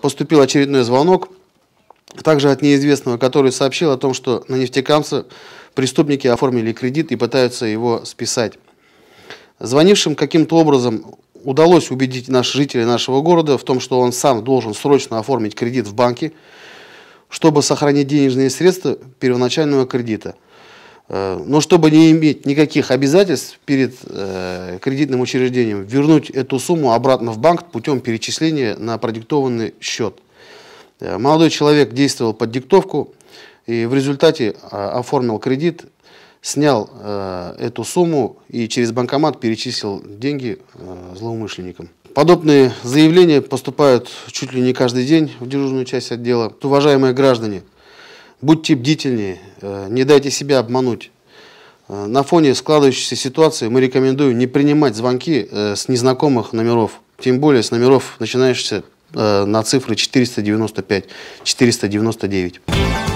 Поступил очередной звонок, также от неизвестного, который сообщил о том, что на нефтекамце преступники оформили кредит и пытаются его списать. Звонившим каким-то образом удалось убедить наших жителей нашего города в том, что он сам должен срочно оформить кредит в банке, чтобы сохранить денежные средства первоначального кредита – Э, но чтобы не иметь никаких обязательств перед э, кредитным учреждением, вернуть эту сумму обратно в банк путем перечисления на продиктованный счет. Э, молодой человек действовал под диктовку и в результате оформил кредит, снял эту сумму и через банкомат перечислил деньги злоумышленникам. Подобные заявления поступают чуть ли не каждый день в дежурную часть отдела. Уважаемые граждане, Будьте бдительнее, э, не дайте себя обмануть. Э, на фоне складывающейся ситуации мы рекомендуем не принимать звонки э, с незнакомых номеров, тем более с номеров, начинающихся на цифры 495-499.